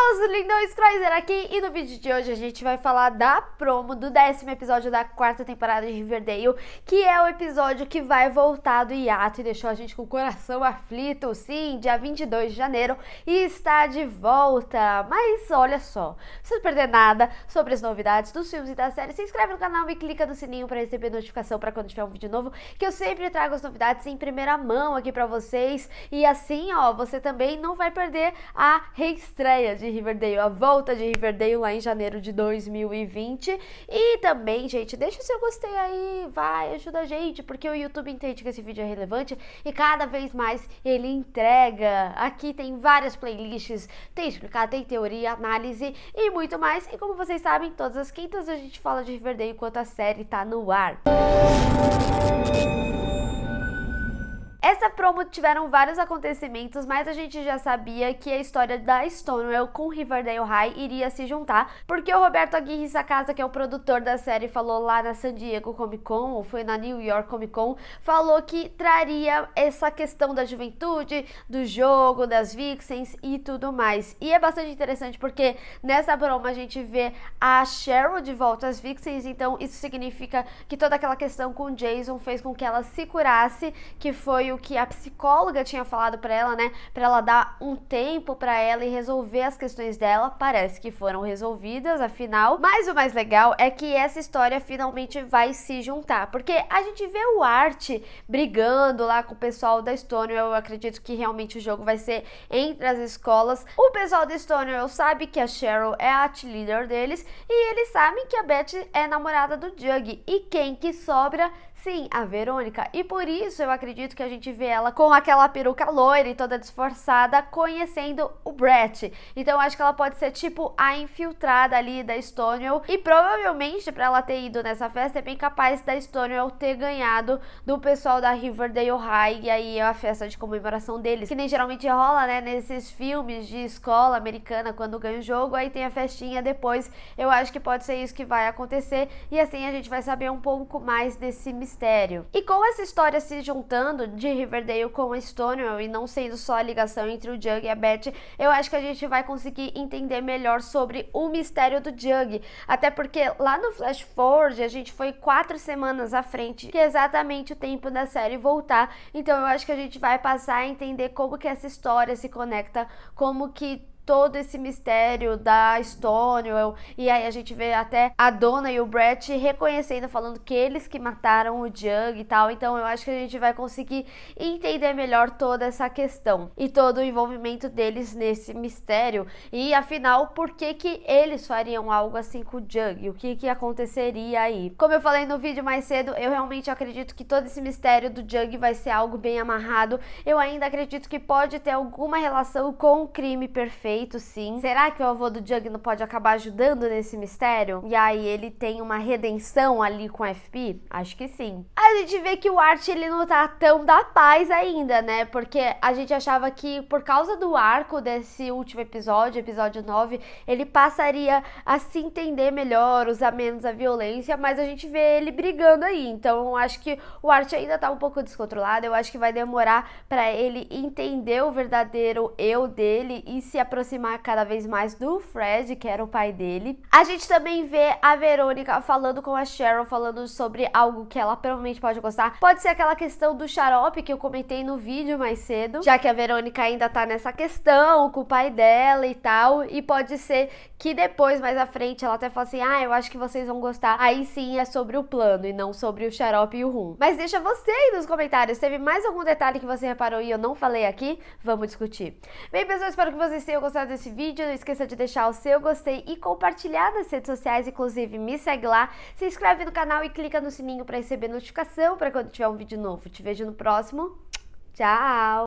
Fala, os lindões, Trazer aqui e no vídeo de hoje a gente vai falar da promo do décimo episódio da quarta temporada de Riverdale, que é o episódio que vai voltar do hiato e deixou a gente com o coração aflito, sim, dia 22 de janeiro e está de volta. Mas olha só, sem perder nada sobre as novidades dos filmes e das séries, se inscreve no canal e clica no sininho para receber notificação para quando tiver um vídeo novo, que eu sempre trago as novidades em primeira mão aqui para vocês e assim, ó, você também não vai perder a reestreia de Riverdale, a volta de Riverdale lá em janeiro de 2020. E também, gente, deixa o seu gostei aí, vai, ajuda a gente, porque o YouTube entende que esse vídeo é relevante e cada vez mais ele entrega. Aqui tem várias playlists, tem explicado, tem teoria, análise e muito mais. E como vocês sabem, todas as quintas a gente fala de Riverdale enquanto a série tá no ar. Música essa promo tiveram vários acontecimentos, mas a gente já sabia que a história da Stonewall com Riverdale High iria se juntar, porque o Roberto Aguirre Sacasa, que é o produtor da série, falou lá na San Diego Comic Con, ou foi na New York Comic Con, falou que traria essa questão da juventude, do jogo, das Vixens e tudo mais. E é bastante interessante porque nessa promo a gente vê a Cheryl de volta às Vixens, então isso significa que toda aquela questão com Jason fez com que ela se curasse, que foi o que a psicóloga tinha falado para ela, né? Para ela dar um tempo para ela e resolver as questões dela. Parece que foram resolvidas, afinal. Mas o mais legal é que essa história finalmente vai se juntar, porque a gente vê o Art brigando lá com o pessoal da Stonewall. Eu acredito que realmente o jogo vai ser entre as escolas. O pessoal da Stonewall sabe que a Cheryl é a art leader deles e eles sabem que a Beth é namorada do Jug e quem que sobra Sim, a Verônica. E por isso eu acredito que a gente vê ela com aquela peruca loira e toda disfarçada, conhecendo o Brett. Então eu acho que ela pode ser tipo a infiltrada ali da Stonewall. E provavelmente, para ela ter ido nessa festa, é bem capaz da Stonewall ter ganhado do pessoal da Riverdale High. E aí é a festa de comemoração deles. Que nem geralmente rola, né? Nesses filmes de escola americana, quando ganha o jogo, aí tem a festinha depois. Eu acho que pode ser isso que vai acontecer. E assim a gente vai saber um pouco mais desse mistério mistério. E com essa história se juntando de Riverdale com Stonewall e não sendo só a ligação entre o Jug e a Beth, eu acho que a gente vai conseguir entender melhor sobre o mistério do Jug. Até porque lá no Flash Forward a gente foi quatro semanas à frente, que é exatamente o tempo da série voltar. Então eu acho que a gente vai passar a entender como que essa história se conecta, como que todo esse mistério da Stonewall. E aí a gente vê até a Dona e o Brett reconhecendo, falando que eles que mataram o Jung e tal. Então eu acho que a gente vai conseguir entender melhor toda essa questão e todo o envolvimento deles nesse mistério. E afinal, por que que eles fariam algo assim com o Jung? O que que aconteceria aí? Como eu falei no vídeo mais cedo, eu realmente acredito que todo esse mistério do Jung vai ser algo bem amarrado. Eu ainda acredito que pode ter alguma relação com o crime perfeito feito, sim. Será que o avô do Jug não pode acabar ajudando nesse mistério? E aí ele tem uma redenção ali com FP? Acho que sim. A gente vê que o Art ele não tá tão da paz ainda, né? Porque a gente achava que por causa do arco desse último episódio, episódio 9, ele passaria a se entender melhor, usar menos a violência, mas a gente vê ele brigando aí. Então acho que o Art ainda tá um pouco descontrolado. Eu acho que vai demorar para ele entender o verdadeiro eu dele e se aproximar aproximar cada vez mais do Fred, que era o pai dele. A gente também vê a Verônica falando com a Cheryl, falando sobre algo que ela provavelmente pode gostar. Pode ser aquela questão do xarope que eu comentei no vídeo mais cedo, já que a Verônica ainda tá nessa questão com o pai dela e tal. E pode ser que depois, mais à frente, ela até fala assim: ah, eu acho que vocês vão gostar. Aí sim é sobre o plano e não sobre o xarope e o rum. Mas deixa você aí nos comentários. Teve mais algum detalhe que você reparou e eu não falei aqui? Vamos discutir. Bem, pessoal, espero que vocês tenham gostado gostado desse vídeo, não esqueça de deixar o seu gostei e compartilhar nas redes sociais, inclusive me segue lá, se inscreve no canal e clica no sininho para receber notificação para quando tiver um vídeo novo. Te vejo no próximo. Tchau!